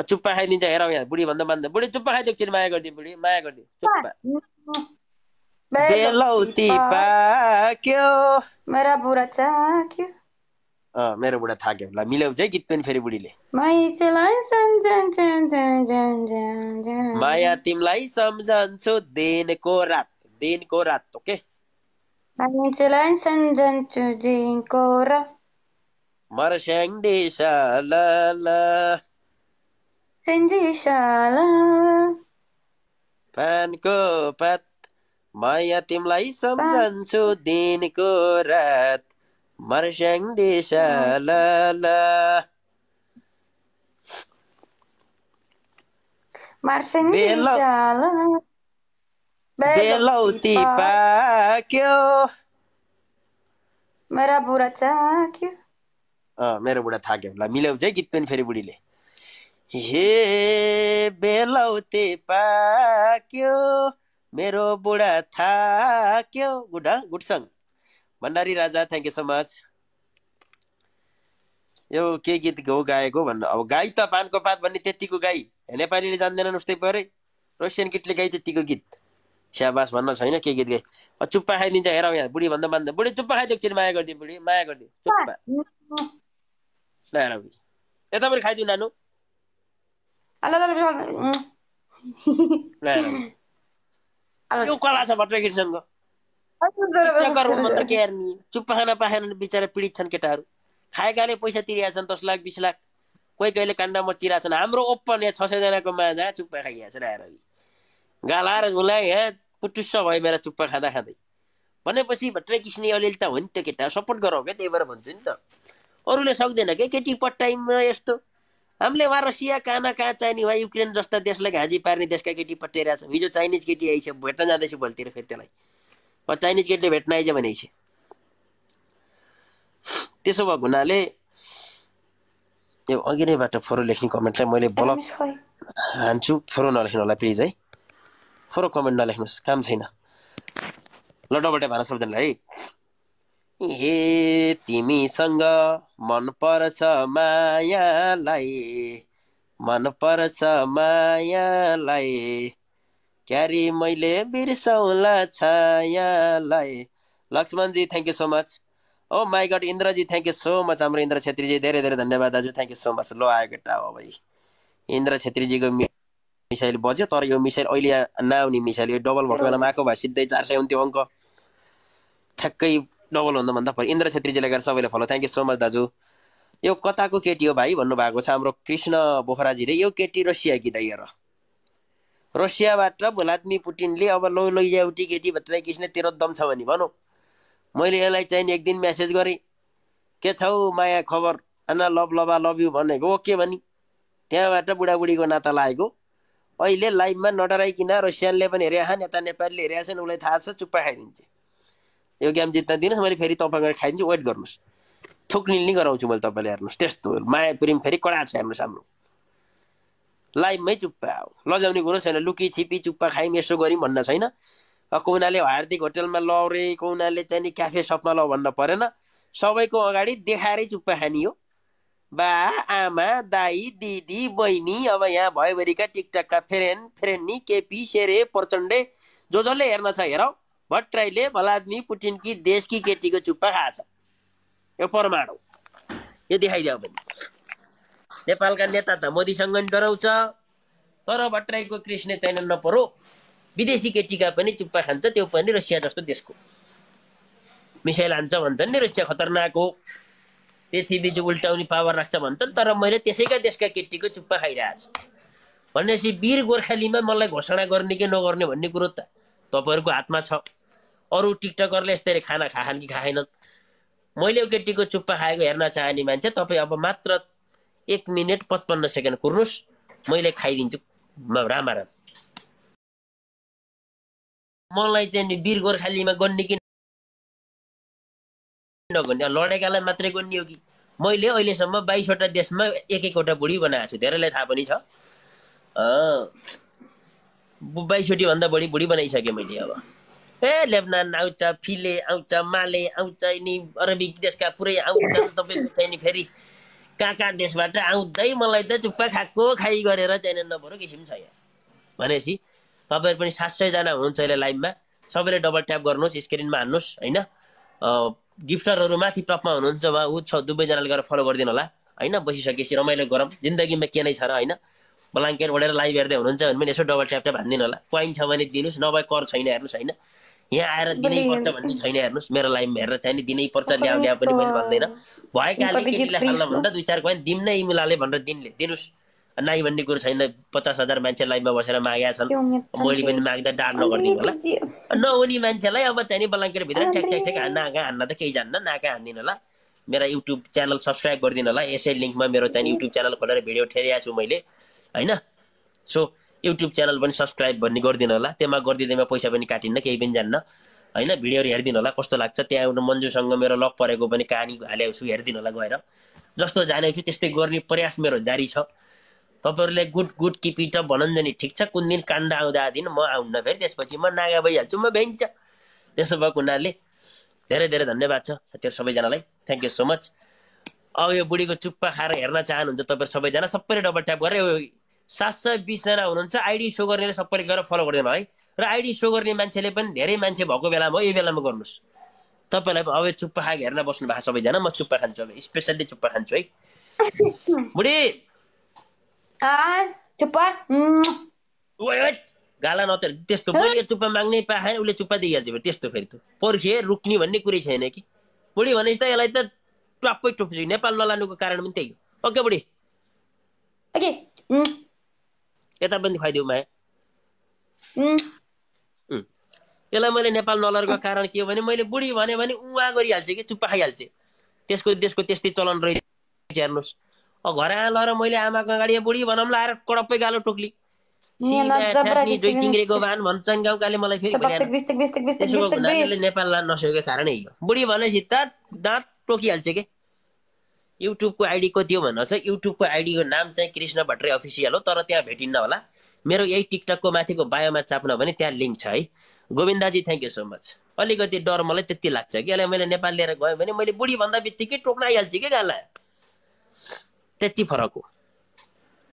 चुप्पा खाइदिन्छ हेर यहाँ बुढी भन्दा मान्दा बुढी चुप्पा खाइदिएको एकछिन माया गरिदियो बुढी माया गरिदियो चुप्पा बेलौती पाक्यो मेरा बुढा चाक्यो मेरो बुढा थाक्यो ल मिलाउँछ है गीत पनि फेरि बुढीले माया तिमीलाई सम्झन्छु दिनको रात दिनको रात ओके दिनको रात मर्स्याङ दिशा ल ल सन्जिशाला पानको पात माया तिमीलाई सम्झन्छु दिनको रात मर्स्याङ मेरा बुढा थाक्यो मेरो बुढा थाक्यो ल मिल्याउँछ गीत पनि फेरि बुढीले हे बेलौते पाक्यो मेरो बुढा थाक्यो गुड गुडसङ Bhandari Raja thank you so much यो के गीत गाउँ गाएको भन्नु अब गाई त पानको पात भन्ने त्यतिको गाई नेपालीले जान्दैनन् उस्तै परे रसियन किटले गाई त्यतिको गीत स्याबास भन्न छैन के गीत गाई चुप्पा खाइदिन्छ हेरौँ यहाँ बुढी भन्दा मान्दा बुढी चुप्पा खाइदियो एकछिन माया गरिदियो बुढी माया गरिदियो चुप्पा ल हेरौँ पनि खाइदिउँ नानु केटीसँग के हेर्ने चुप पाखाना पाखाना बिचरा पीडित छन् केटाहरू खाएकाले पैसा छन् दस लाख बिस लाख कोही कहिले काण्ड छन् हाम्रो ओपन यहाँ छ सयजनाको चुप चुप्पा खाइहाल्छन् आएर गालाएर झुलाए यहाँ पुटुस्स भयो मेरा चुप्पा खाँदा खाँदै भनेपछि भट्टै किस्ने अलिअलि त हो नि त केटा सपोर्ट गरौ क्या त्यही भएर भन्छु नि त अरूले सक्दैन के केटी पट्टाइमा यस्तो हामीले वा रसिया काना कहाँ चाहिने वा युक्रेन जस्ता देशलाई घाँजी पार्ने देशका केटी पटेरा छ हिजो चाइनिज केटी आइछ भेट्न जाँदैछु भोलितिर फेरि त्यसलाई वा चाइनिज केटीले भेट्न आइज भनेछ त्यसो भएको हुनाले अघि नैबाट फोरो लेख्ने कमेन्टलाई मैले ब्लक हान्छु फोरो नलेख्नु होला प्लिज है फोरो कमेन्ट नलेख्नुहोस् काम छैन लडोबाट भाँडा है हे तिमीसँग मन पर्छ मायालाई मन पर्छ मायालाई क्यारी मैले बिर्सौला छायालाई लक्ष्मणजी thank you so much oh my god इन्द्रजी थ्याङ्क यू सो मच हाम्रो इन्द्र छेत्रीजी धेरै धेरै धन्यवाद दाजु थ्याङ्क यू सो मच लो आयो केटा हो भाइ इन्द्र छेत्रीजीको मिसाइल बज्यो तर यो मिसाइल अहिले नआउने मिसाइल यो डबल भएको बेलामा आएको भए सिधै चार सय हुन्थ्यो अङ्क ठ्याक्कै हुनुभन्दा भन्दा इन्द्र छेत्रीजीले गरेर सबैले follow thank you so much दाजु यो कताको केटी हो भाइ भन्नुभएको छ हाम्रो कृष्ण बोखराजीले यो केटी रसिया रसियाकी र रसियाबाट भ्लादिमी पुटिनले अब लौ उठी केटी भत्र कृष्ण तेरो दम छ भने भनौँ मैले यसलाई चाहिँ एक दिन म्यासेज गरेँ के छौ माया खबर आना लभ लभा लभ यु भनेको ओके भनी त्यहाँबाट बुढाबुढीको नाता लागेको अहिले लाइभमा नडराइकन रसियनले पनि हेरे यता नेपालीले हेरेछन् उसलाई थाहा छ चुप्पा खाइदिन्छ यो गेम जित्न दिनुहोस् मैले फेरि तपाईँको खाइदिन्छु वेट गर्नुहोस् थुक्निल नै गराउँछु मैले तपाईँले हेर्नुहोस् त्यस्तो माया प्रेम फेरि कडा छ हाम्रो सामु लाइभमै चुप्पा हो लजाउने कुरो छैन लुकी छिपी चुप्पा खायौँ यसो गऱ्यौँ भन्न छैन उनीहरूले हार्दिक होटेलमा लौरे रे उनीहरूले चाहिँ नि क्याफे सपमा ल भन्न परेन सबैको अगाडि देखाएरै चुप्पा खाने हो बा आमा दाई दिदी बहिनी अब यहाँ भयोभरिका टिकटकका फेरेन फेरेनी केपी सेरे प्रचण्डे जो जसले हेर्न छ हेरौँ भट्टराईले भलादिमी पुटिनकी देशकी केटीको चुप्पा खाएछ यो परमाणु यो देखाइदियो भने नेपालका नेता त मोदीसँग नि डराउँछ तर भट्टराईको कृष्ण चाहिँ नपरो विदेशी केटीका पनि चुप्पा खान्छ त्यो पनि रसिया जस्तो देशको मिसाइल हान्छ भन्छन् नि रसिया खतरनाक हो पृथ्वी उल्टाउने पावर राख्छ भन्छन् तर मैले त्यसैका देशका केटीको चुप्पा खाइरहेको छु भनेपछि वीर गोर्खालीमा मलाई घोषणा गर्ने कि नगर्ने भन्ने कुरो त तपाईँहरूको हातमा छ अरू टिकटकरले यस्तै खाना खाखान् कि खाएनन् मैले केटीको चुप्पा खाएको हेर्न चाहने मान्छे तपाईँ अब मात्र एक मिनट पचपन्न सेकेन्ड कुर्नुहोस् मैले खाइदिन्छु राम राम मलाई चाहिँ वीर गोर्खालीमा गन्ने कि नगन्ने लडेकालाई मात्रै गन्ने हो कि मैले अहिलेसम्म बाइसवटा देशमा एक एकवटा बुढी बनाएको छु धेरैलाई थाहा पनि छ बाइसवटीभन्दा बढी बुढी बनाइसकेँ मैले अब ए लेबनान आउँछ फिले आउँछ माले आउँछ नि अरबिक देशका पुरै आउँछ तपाईँको चाहिँ नि फेरि कहाँ कहाँ देशबाट आउँदै मलाई त चुप्पा खाएको खाइ गरेर चाहिँ नभरो किसिम छ यहाँ भनेपछि तपाईँहरू पनि सात सयजना हुनुहुन्छ अहिले लाइभमा सबैले डबल ट्याप गर्नुहोस् स्क्रिनमा हान्नुहोस् होइन गिफ्टरहरू माथि टपमा हुनुहुन्छ उहाँ ऊ छ दुवैजनाले गएर फलो गरिदिनु होला होइन बसिसकेपछि रमाइलो गरौँ जिन्दगीमा के नै छ र होइन ब्लाङ्केट ओढेर लाइभ हेर्दै हुनुहुन्छ भने पनि यसो डबल ट्याप ट्याप हानिदिनु होला पोइन्ट छ भने दिनुहोस् नभए कर छैन हेर्नुहोस् होइन यहाँ आएर दिनै पर्छ भन्ने छैन हेर्नुहोस् मेरो लाइफमा हेरेर छैन पर्छ ल्याउ ल्याउ पनि मैले भन्दैन भएकाले केटीलाई खाल्न भन्दा दुई चार कोइन दिउँ नै मिलाले भनेर दिनले दिनुहोस् नाइ भन्ने कुरो छैन पचास हजार मान्छे लाइफमा बसेर मागेका छन् मैले पनि माग्दा डाँड नगरिदिनु होला नहुने मान्छेलाई अब चाहिँ भित्र ठ्याक ठ्याक ठ्याक हान्न आँखा हान्न त केही जान्न नाका हान्दिनु होला मेरा युट्युब च्यानल सब्सक्राइब गरिदिनु होला यसै लिङ्कमा मेरो चाहिँ युट्युब च्यानल खोलेर भिडियो ठेरिएको छु मैले होइन सो युट्युब च्यानल पनि सब्सक्राइब भन्ने गरिदिनु होला त्यसमा गरिदिँदैमा पैसा पनि काटिन्न केही पनि जान्न होइन भिडियोहरू हेरिदिनु होला कस्तो लाग्छ त्यहाँ एउटा मन्जुसँग मेरो लक परेको पनि कहानी हालेको छु हेरिदिनु होला गएर जस्तो जानेको छु त्यस्तै गर्ने प्रयास मेरो जारी छ तपाईँहरूले गुड गुड किपिट भनन् नि ठिक छ कुन दिन काण्ड आउँदा दिन म आउन्न फेरि त्यसपछि म नागा भइहाल्छु म भ्याइन्छ त्यसो भएको हुनाले धेरै धेरै धन्यवाद छ साथीहरू सबैजनालाई थ्याङ्क यू सो मच अब यो बुढीको चुप्पा खाएर हेर्न चाहनुहुन्छ तपाईँहरू सबैजना सबैले डबल ट्याप गरेर सात सय बिसजना हुनुहुन्छ आइडी सो गर्ने सबैले गएर फलो गर्दैन है र आइडी सो गर्ने मान्छेले पनि धेरै मान्छे भएको बेलामा हो यो बेलामा गर्नुहोस् तपाईँलाई अब चुप्पा खाएको हेर्न बस्नु भएको सबैजना म चुप्पा खान्छु अब स्पेसल्ली चुप्पा खान्छु है बुढी गाला नतर त्यस्तो मैले चुप्पा माग्ने पाएँ उसले चुप्पा दिइहाल्छ फेरि त्यस्तो फेरि त्यो पर्खे रुक्ने भन्ने कुरै छैन कि बुढी भनेपछि त यसलाई त टप्पै टुप्छु नेपाल नलानुको कारण पनि त्यही हो ओके बुढी ओके यता पनि खुवाइदेऊ माया यसलाई मैले नेपाल नलरेको कारण के हो भने मैले बुढी भने भने उहाँ गरिहाल्छु कि चुप्पा खाइहाल्छु त्यसको देशको त्यस्तै चलन रहेछ हेर्नुहोस् घर आएर ल मैले आमाको अगाडि बुढी भनौँ लाएर कडप्पै गालो टोक्ली किङ्रेको गाउँकाले मलाई नेपाल लान नसकेको कारण बुढी भनेपछि त दाँत टोकिहाल्छ के युट्युबको कति हो भन्नु छ युट्युबको आइडीको नाम चाहिँ कृष्ण भट्टरे अफिसियल हो तर त्यहाँ भेटिन्न होला मेरो यही टिकटकको माथिको बायोमा चाप्न भने त्यहाँ लिङ्क छ है Govindaji thank you so much अलिकति डर मलाई त्यति लाग्छ कि अहिले मैले नेपाल लिएर गएँ भने मैले बुढी भन्दा बित्तिकै टोक्न आइहाल्छु कि गाला त्यति फरक हो